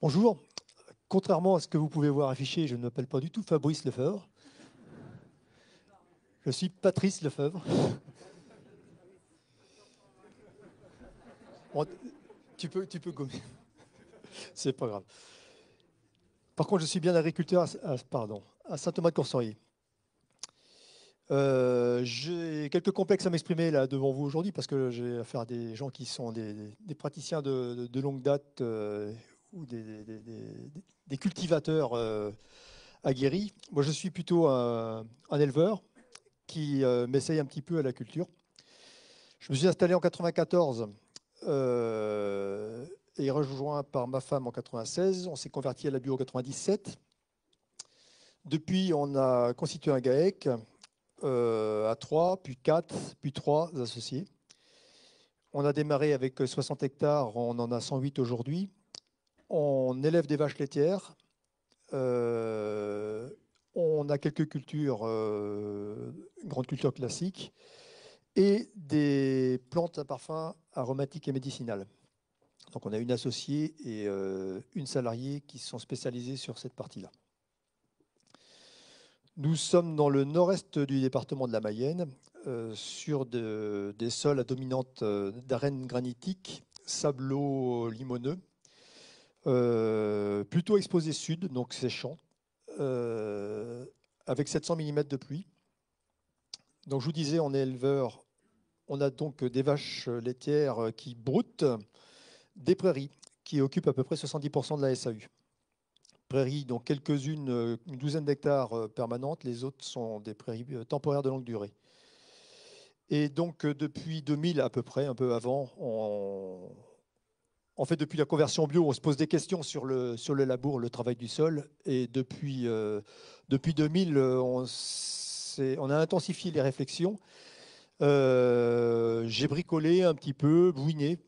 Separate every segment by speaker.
Speaker 1: Bonjour. Contrairement à ce que vous pouvez voir affiché, je ne m'appelle pas du tout Fabrice Lefebvre. Je suis Patrice Lefebvre. tu peux, tu peux gommer. C'est pas grave. Par contre, je suis bien agriculteur à, pardon, à saint thomas de Corsorier. Euh, j'ai quelques complexes à m'exprimer là devant vous aujourd'hui parce que j'ai affaire à des gens qui sont des, praticiens de, longue date euh, ou des, cultivateurs euh, aguerris. Moi, je suis plutôt un, un éleveur qui m'essaye un petit peu à la culture. Je me suis installé en 94 et rejoint par ma femme en 96. On s'est converti à la bio en 97. Depuis, on a constitué un GAEC euh, à trois, puis 4, puis trois associés. On a démarré avec 60 hectares, on en a 108 aujourd'hui. On élève des vaches laitières. Euh, on a quelques cultures, euh, une grande culture et des plantes à parfum aromatiques et médicinales. Donc on a une associée et euh, une salariée qui sont spécialisées sur cette partie-là. Nous sommes dans le nord-est du département de la Mayenne, euh, sur des sols à dominante euh, d'arènes granitiques, sablo-limoneux, euh, plutôt exposés sud, donc séchant, euh, avec 700 mm de pluie. Donc je vous disais, on est éleveur, on a donc des vaches laitières qui broutent, des prairies qui occupent à peu près 70% de la SAU prairies, dont quelques-unes, euh, une douzaine d'hectares euh, permanentes, les autres sont des prairies euh, temporaires de longue durée. Et donc depuis 2000 à peu près, un peu avant, en fait depuis la conversion bio, on se pose des questions sur le, sur le labour, le travail du sol. Et depuis, depuis 2000, on, a intensifié les réflexions. j'ai bricolé un petit peu, bouiné,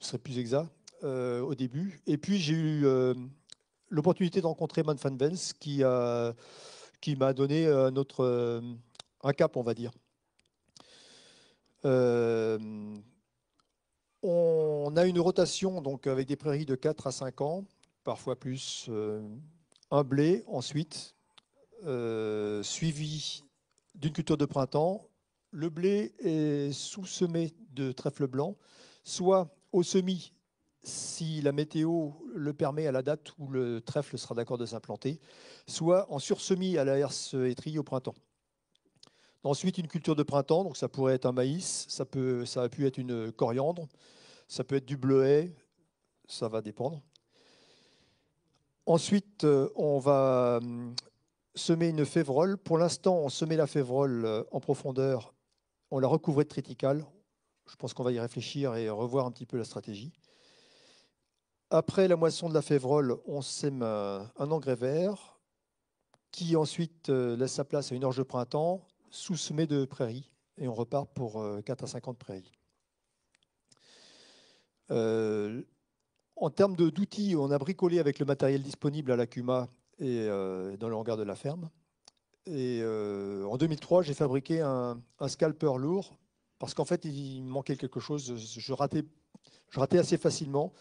Speaker 1: ce serait plus exact, au début. Et puis j'ai eu l'opportunité de rencontrer Man Van Vens qui, euh, qui m'a donné euh, notre, euh, un cap, on va dire. on a une rotation donc avec des prairies de 4 à 5 ans, parfois plus un blé ensuite, suivi d'une culture de printemps. Le blé est sous-semé de trèfle blanc, soit au semis si la météo le permet à la date où le trèfle sera d'accord de s'implanter, soit en sursemis à la herse étrie au printemps. Ensuite, une culture de printemps, donc ça pourrait être un maïs, ça, peut, ça a pu être une coriandre, ça peut être du bleuet, ça va dépendre. Ensuite, euh, on va euh, semer une févrole. Pour l'instant, on semait la févrole euh, en profondeur, on la recouvrait de triticale. Je pense qu'on va y réfléchir et revoir un petit peu la stratégie. Après la moisson de la févrole, on sème un, engrais vert qui ensuite euh, laisse sa place à une orge de printemps sous-semée de prairies et on repart pour 4 euh, à 50 prairies. Euh, en termes d'outils, on a bricolé avec le matériel disponible à la CUMA et dans le hangar de la ferme. Et en 2003, j'ai fabriqué un, scalper lourd parce qu'en fait, il manquait quelque chose. je ratais assez facilement.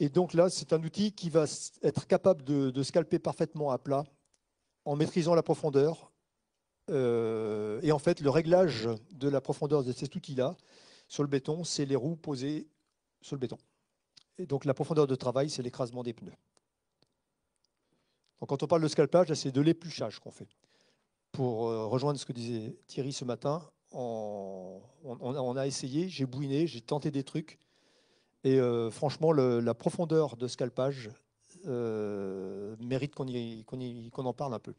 Speaker 1: Et donc là, c'est un outil qui va être capable de, scalper parfaitement à plat en maîtrisant la profondeur. Euh, et en fait, le réglage de la profondeur de cet outil-là sur le béton, c'est les roues posées sur le béton. Et donc la profondeur de travail, c'est l'écrasement des pneus. Donc quand on parle de scalpage, c'est de l'épluchage qu'on fait. Pour euh, rejoindre ce que disait Thierry ce matin, on, on a essayé, j'ai bouiné, j'ai tenté des trucs et euh, franchement, la profondeur de scalpage euh, mérite qu'on en parle un peu.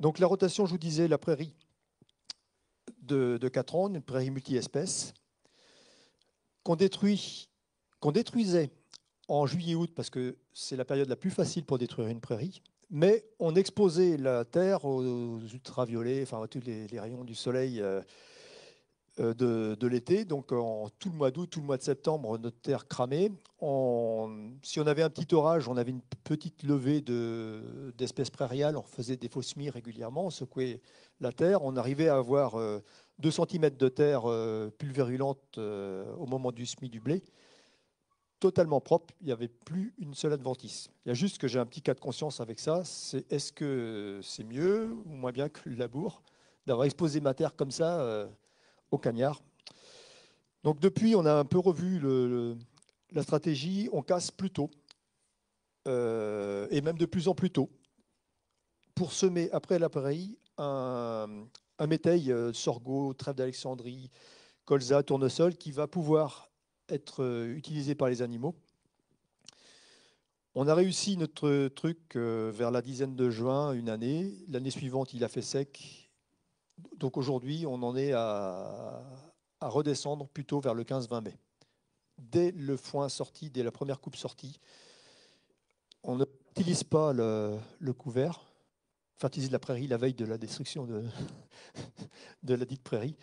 Speaker 1: Donc la rotation, je vous disais, la prairie de, quatre 4 ans, une prairie multi-espèces, qu'on détruit, qu'on détruisait en juillet-août parce que c'est la période la plus facile pour détruire une prairie, mais on exposait la terre aux ultraviolets, enfin à tous les, rayons du soleil. Euh, euh, de, l'été, donc en tout le mois d'août, tout le mois de septembre, notre terre cramée. si on avait un petit orage, on avait une petite levée d'espèces prairiales, on faisait des fausses semis régulièrement, on secouait la terre, on arrivait à avoir 2 euh, cm de terre euh, pulvérulente au moment du semis du blé totalement propre, il n'y avait plus une seule adventice. Il y a juste que j'ai un petit cas de conscience avec ça, c'est est-ce que c'est mieux ou moins bien que le labour d'avoir exposé ma terre comme ça au cagnard. Donc depuis, on a un peu revu la stratégie, on casse plus tôt, euh, et même de plus en plus tôt, pour semer après l'appareil un, un métail, euh, sorgho, trèfle d'Alexandrie, colza, tournesol, qui va pouvoir être euh, utilisé par les animaux. On a réussi notre truc vers la dizaine de juin, une année. L'année suivante, il a fait sec donc aujourd'hui, on en est à, redescendre plutôt vers le 15-20 mai. Dès le foin sorti, dès la première coupe sortie, on n'utilise pas le, le couvert, fertilise la prairie la veille de la destruction de, de la dite prairie.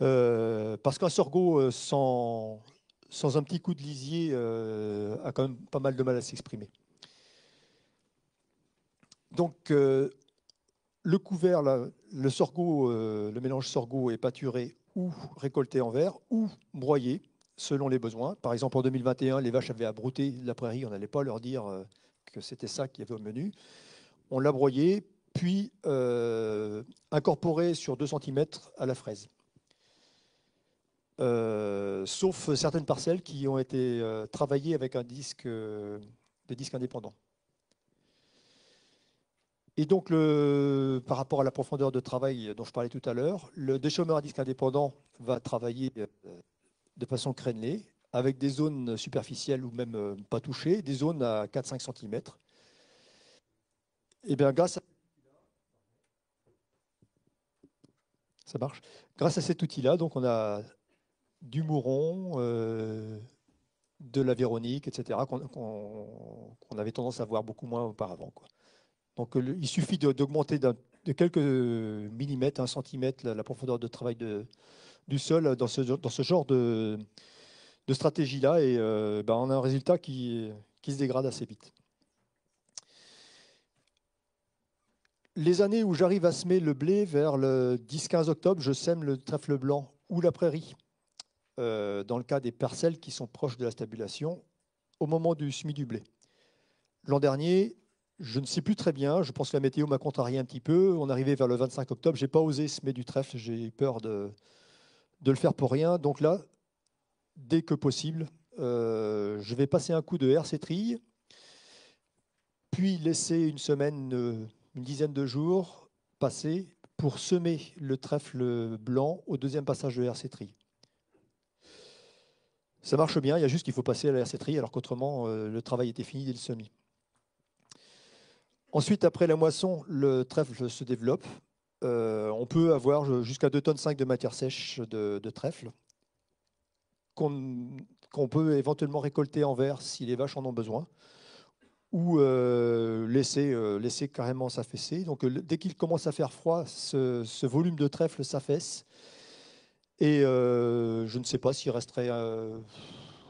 Speaker 1: Euh, parce qu'un sorgho euh, sans, sans, un petit coup de lisier euh, a quand même pas mal de mal à s'exprimer. Donc le couvert, le euh, le mélange sorgho est pâturé ou récolté en verre ou broyé selon les besoins. Par exemple, en 2021, les vaches avaient abrouté la prairie, on n'allait pas leur dire euh, que c'était ça qu'il y avait au menu. On l'a broyé, puis euh, incorporé sur 2 cm à la fraise. sauf certaines parcelles qui ont été travaillées avec un disque, des disques indépendants. Et donc, par rapport à la profondeur de travail dont je parlais tout à l'heure, le déchômeur à disque indépendant va travailler euh, de façon crénelée, avec des zones superficielles ou même euh, pas touchées, des zones à 4-5 cm. Et bien, grâce à... Ça marche. Grâce à cet outil-là, donc on a du Mouron, euh, de la Véronique, etc., qu'on avait tendance à voir beaucoup moins auparavant. Donc il suffit d'augmenter de, quelques millimètres, un centimètre, la, profondeur de travail du sol dans ce, genre de, stratégie-là. Et euh, ben, on a un résultat qui, se dégrade assez vite. les années où j'arrive à semer le blé, vers le 10-15 octobre, je sème le trèfle blanc ou la prairie. Euh, dans le cas des parcelles qui sont proches de la stabulation, au moment du semis du blé. L'an dernier, je ne sais plus très bien. Je pense que la météo m'a contrarié un petit peu. On arrivé vers le 25 octobre. J'ai pas osé semer du trèfle. J'ai peur de, le faire pour rien. Donc là, dès que possible, euh, je vais passer un coup de RC puis laisser une semaine, euh, une dizaine de jours passer pour semer le trèfle blanc au deuxième passage de RC Ça marche bien, il y a juste qu'il faut passer à la RC alors qu'autrement, euh, le travail était fini dès le semis. Ensuite, après la moisson, le trèfle se développe. Euh, on peut avoir jusqu'à 2,5 tonnes de matière sèche de, trèfle qu'on peut éventuellement récolter en verre si les vaches en ont besoin ou euh, laisser, euh, laisser, carrément s'affaisser. Donc dès qu'il commence à faire froid, ce, volume de trèfle s'affaisse. Et je ne sais pas s'il resterait au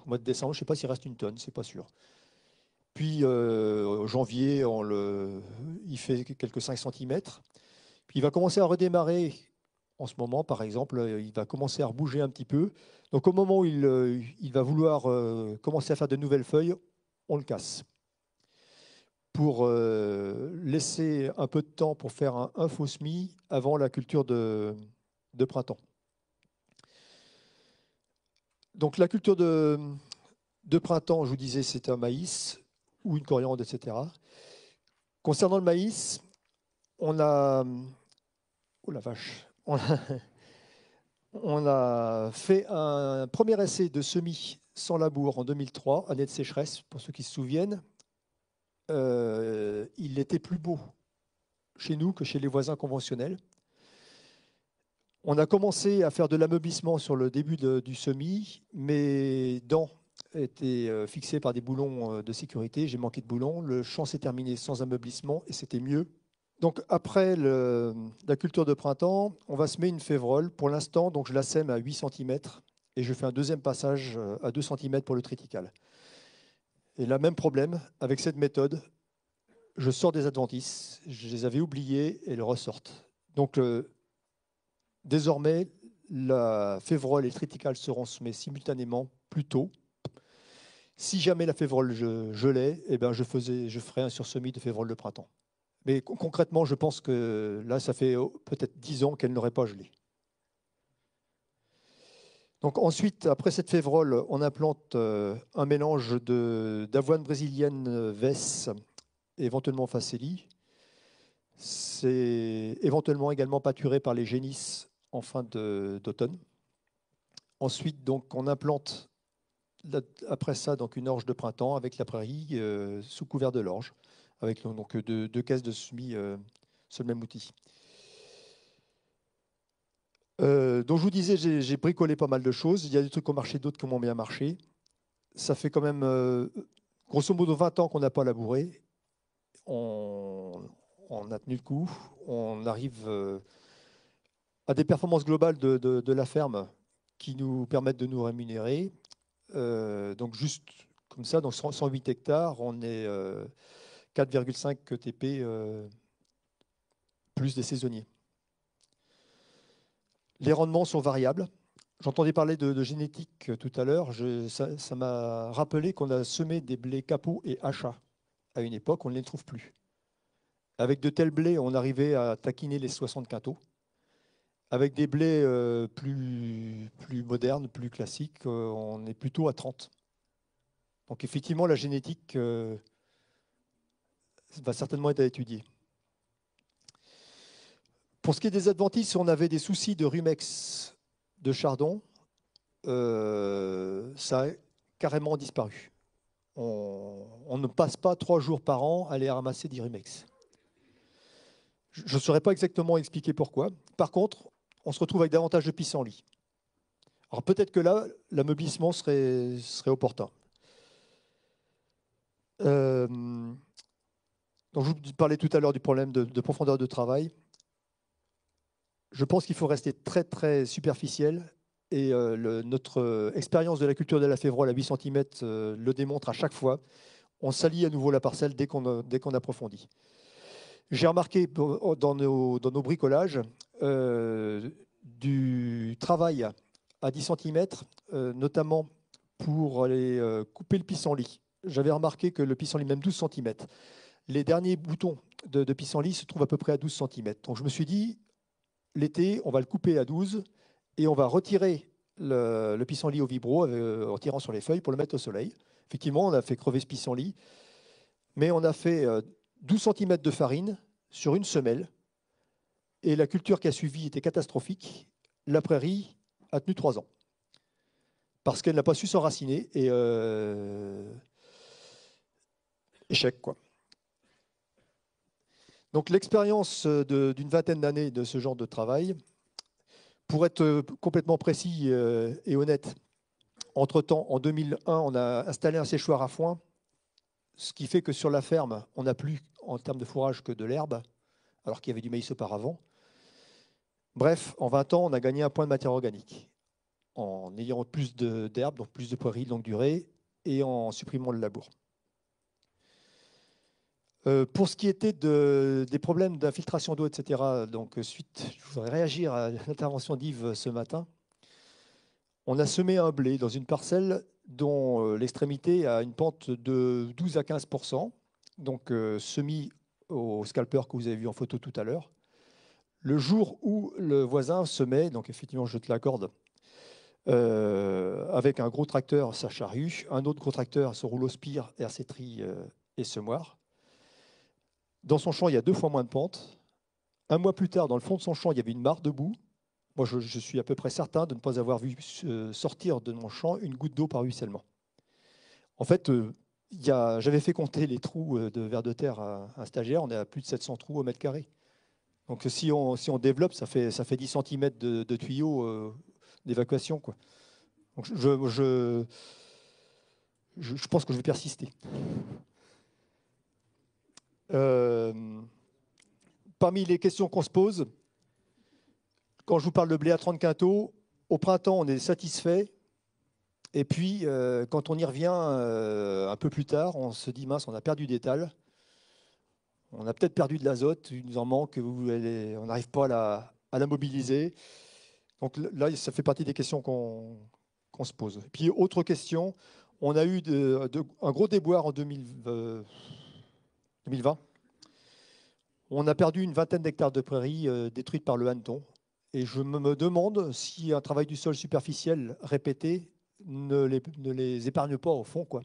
Speaker 1: mois de décembre, je ne sais pas s'il reste une tonne, c'est pas sûr. Puis euh, janvier, on le, il fait quelques 5 cm. Puis il va commencer à redémarrer. En ce moment, par exemple, euh, il va commencer à rebouger un petit peu. Donc au moment où il, euh, va vouloir commencer à faire de nouvelles feuilles, on le casse. Pour laisser un peu de temps pour faire un, faux semis avant la culture de, printemps. Donc la culture de printemps, je vous disais, c'est un maïs ou une coriandre, etc. Concernant le maïs, on a. Oh la vache on a, fait un premier essai de semis sans labour en 2003, année de sécheresse, pour ceux qui se souviennent. Euh, il était plus beau chez nous que chez les voisins conventionnels. On a commencé à faire de l'ameublissement sur le début du semis, mais dans était euh, fixé par des boulons euh, de sécurité. J'ai manqué de boulons. Le champ s'est terminé sans ameublissement et c'était mieux. Donc après la culture de printemps, on va semer une févrole. Pour l'instant, donc je la sème à 8 cm et je fais un deuxième passage euh, à 2 cm pour le tritical. Et là, même problème, avec cette méthode, je sors des adventices, je les avais oubliés et elles ressortent. Donc désormais, la févrole et le triticale seront semés simultanément plus tôt, si jamais la févrole gelait, eh ben, je, faisais, je ferais un sursemis de févrole de printemps. Mais concrètement, je pense que là, ça fait oh, peut-être 10 ans qu'elle n'aurait pas gelé. Donc ensuite, après cette févrole, on implante euh, un mélange d'avoine brésilienne euh, Vesse, éventuellement Faceli. C'est éventuellement également pâturé par les génisses en fin d'automne. Ensuite, donc, on implante après ça, donc une orge de printemps avec la prairie euh, sous couvert de l'orge, avec donc deux, caisses de semis euh, sur le même outil. Euh, donc je vous disais, j'ai bricolé pas mal de choses. Il y a des trucs au marché, d'autres qui m'ont bien marché. Ça fait quand même, grosso modo, 20 ans qu'on n'a pas labouré. On, a tenu le coup. On arrive à des performances globales de la ferme qui nous permettent de nous rémunérer, euh, donc juste comme ça, dans 108 hectares, on est 4,5 euh, e TP euh, plus des saisonniers. Les rendements sont variables. J'entendais parler de, génétique tout à l'heure. Ça m'a rappelé qu'on a semé des blés capot et achat À une époque, on ne les trouve plus. Avec de tels blés, on arrivait à taquiner les 60 quintaux. Avec des blés euh, plus, plus modernes, plus classiques, euh, on est plutôt à 30. Donc effectivement, la génétique euh, va certainement être à étudier. Pour ce qui est des adventices, on avait des soucis de rumex de chardon. ça a carrément disparu. On, on, ne passe pas trois jours par an à aller ramasser des rumex. Je ne saurais pas exactement expliquer pourquoi. Par contre, on se retrouve avec davantage de pissenlits. Alors peut-être que là, l'ameublissement serait, opportun. Euh, je vous parlais tout à l'heure du problème de, profondeur de travail. Je pense qu'il faut rester très très superficiel et euh, notre expérience de la culture de la févrole à 8 cm le démontre à chaque fois. On salit à nouveau la parcelle dès qu'on approfondit. J'ai remarqué oh, dans nos, bricolages euh, du travail à 10 cm, euh, notamment pour euh, couper le pissenlit. J'avais remarqué que le pissenlit, même 12 cm, les derniers boutons de, pissenlit se trouvent à peu près à 12 cm. Donc je me suis dit, l'été, on va le couper à 12 et on va retirer le, le pissenlit au vibro en tirant sur les feuilles pour le mettre au soleil. Effectivement, on a fait crever ce pissenlit, mais on a fait 12 cm de farine sur une semelle. Et la culture qui a suivi était catastrophique. La prairie a tenu trois ans. Parce qu'elle n'a pas su s'enraciner. Et euh, échec, quoi. Donc l'expérience d'une vingtaine d'années de ce genre de travail, pour être euh, complètement précis euh, et honnête, entre-temps, en 2001, on a installé un séchoir à foin ce qui fait que sur la ferme, on n'a plus en termes de fourrage que de l'herbe, alors qu'il y avait du maïs auparavant. Bref, en 20 ans, on a gagné un point de matière organique en ayant plus d'herbe, donc plus de poiries longue durée, et en supprimant le labour. Euh, pour ce qui était des problèmes d'infiltration d'eau, etc., donc suite, je voudrais réagir à l'intervention d'Yves ce matin on a semé un blé dans une parcelle dont euh, l'extrémité a une pente de 12 à 15 donc euh, semi au scalper que vous avez vu en photo tout à l'heure. Le jour où le voisin semait, donc effectivement je te l'accorde, euh, avec un gros tracteur sa charrue, un autre gros tracteur son rouleau spire et et semoir. Dans son champ, il y a deux fois moins de pente. Un mois plus tard, dans le fond de son champ, il y avait une mare debout moi, je, suis à peu près certain de ne pas avoir vu euh, sortir de mon champ une goutte d'eau par ruissellement. En fait, euh, j'avais fait compter les trous euh, de verre de terre à un stagiaire, on est à plus de 700 trous au mètre carré. Donc si on, si on développe, ça fait, ça fait 10 cm de, tuyau tuyaux d'évacuation. Donc je, je, pense que je vais persister. parmi les questions qu'on se pose, quand je vous parle de blé à 30 quintaux, au printemps, on est satisfait. Et puis, euh, quand on y revient euh, un peu plus tard, on se dit mince, on a perdu des tales. On a peut-être perdu de l'azote, il nous en manque, on n'arrive pas à la, mobiliser. Donc là, ça fait partie des questions qu'on se pose. Et puis, autre question, on a eu un gros déboire en 2020. Euh, on a perdu une vingtaine d'hectares de prairies détruites par le hanneton. Et je me demande si un travail du sol superficiel répété ne les, épargne pas au fond. Quoi.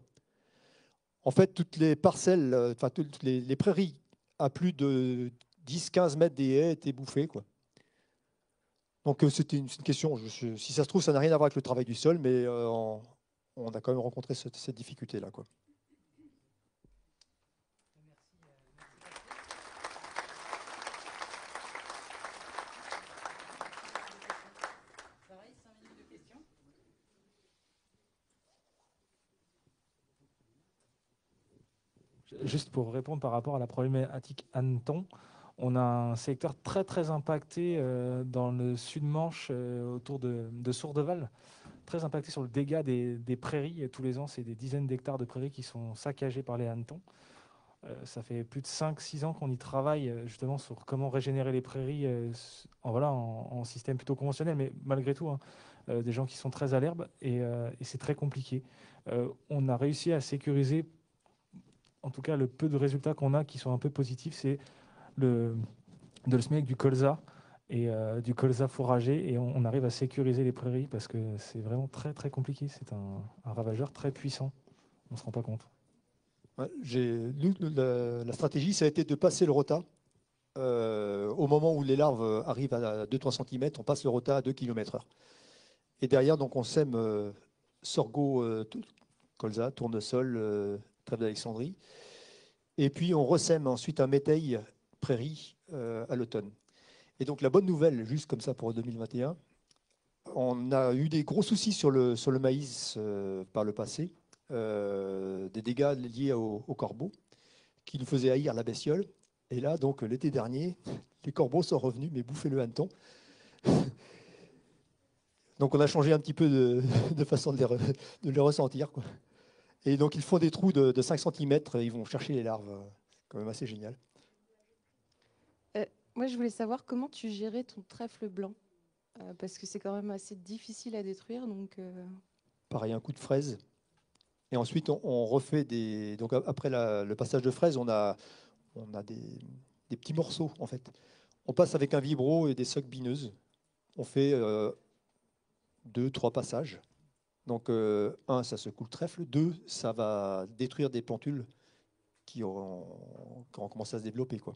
Speaker 1: En fait, toutes les parcelles, euh, enfin toutes les, prairies à plus de 10-15 mètres des haies étaient bouffées. Quoi. Donc euh, c'était une, question. si ça se trouve, ça n'a rien à voir avec le travail du sol, mais euh, on, a quand même rencontré cette, cette difficulté-là. Juste pour répondre par rapport à la problématique Anton, on a un secteur très très impacté euh, dans le sud-manche euh, autour de, Sourdeval, très impacté sur le dégât des, prairies. Tous les ans, c'est des dizaines d'hectares de prairies qui sont saccagées par les hannetons. Euh, ça fait plus de 5-6 ans qu'on y travaille justement sur comment régénérer les prairies en, voilà, en, système plutôt conventionnel, mais malgré tout, hein, des gens qui sont très à l'herbe et c'est très compliqué. on a réussi à sécuriser en tout cas, le peu de résultats qu'on a qui sont un peu positifs, c'est de le semer avec du colza et euh, du colza fourragé. Et on, arrive à sécuriser les prairies parce que c'est vraiment très, très compliqué. C'est un, ravageur très puissant. On ne se rend pas compte. la, stratégie, ça a été de passer le rota. Euh, au moment où les larves arrivent à 2-3 cm, on passe le rota à 2 km/h. Et derrière, donc, on sème euh, sorgho, colza, tournesol, trêve d'Alexandrie. Et puis on ressème ensuite un métail prairie euh, à l'automne. Et donc la bonne nouvelle, juste comme ça pour 2021, on a eu des gros soucis sur le, sur le maïs euh, par le passé, euh, des dégâts liés aux au corbeaux qui nous faisaient haïr la bestiole. Et là, donc l'été dernier, les corbeaux sont revenus, mais bouffaient le hanneton. donc on a changé un petit peu de, façon de les, de ressentir. Quoi. Et donc, ils font des trous de, 5 cm et ils vont chercher les larves. C'est quand même assez génial. Euh, moi, je voulais savoir comment tu gérais ton trèfle blanc. Euh, parce que c'est quand même assez difficile à détruire. Donc, euh. Pareil, un coup de fraise. Et ensuite, on, refait des. Donc, après le passage de fraise, on a, on a des, des, petits morceaux, en fait. On passe avec un vibro et des socs bineuses. On fait deux, trois passages. Donc, euh, un, ça se coule trèfle. Deux, ça va détruire des plantules qui ont, commencé à se développer. Quoi.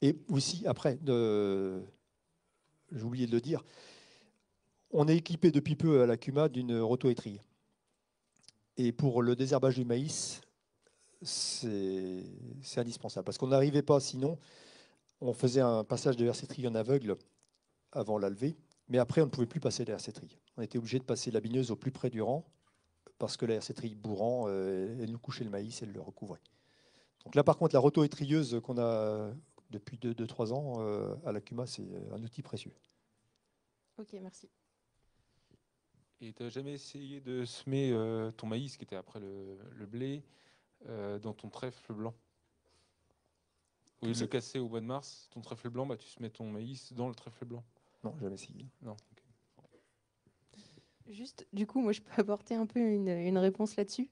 Speaker 1: Et aussi, après, j'ai oublié de le dire, on est équipé depuis peu à la CUMA d'une rotoétrie. Et pour le désherbage du maïs, c'est indispensable. Parce qu'on n'arrivait pas, sinon, on faisait un passage de versetrie en aveugle avant la mais après, on ne pouvait plus passer l'herse rc On était obligé de passer la bineuse au plus près du rang parce que la rc bourrant, euh, elle nous couchait le maïs et elle le recouvrait. Donc là, par contre, la roto étrieuse qu'on a depuis 2-3 ans euh, à la Cuma, c'est euh, un outil précieux. Ok, merci. Et tu n'as jamais essayé de semer ton maïs, qui était après le, blé, dans ton trèfle blanc Oui. le casser au mois de mars, ton trèfle blanc, bah, tu se mets ton maïs dans le trèfle blanc. Non, jamais si Non. Juste, du coup, moi, je peux apporter un peu une, réponse là-dessus.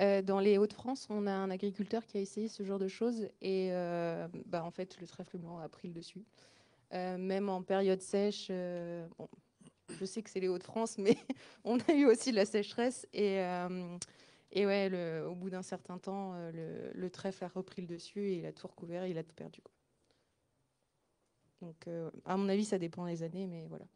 Speaker 1: Euh, dans les Hauts-de-France, on a un agriculteur qui a essayé ce genre de choses et euh, bah, en fait, le trèfle blanc a pris le dessus. Euh, même en période sèche, je sais que c'est les Hauts-de-France, mais on a eu aussi de la sécheresse et, ouais, au bout d'un certain temps, le, trèfle a repris le dessus et il a tout recouvert il a tout perdu. Donc, euh, à mon avis, ça dépend des années, mais voilà.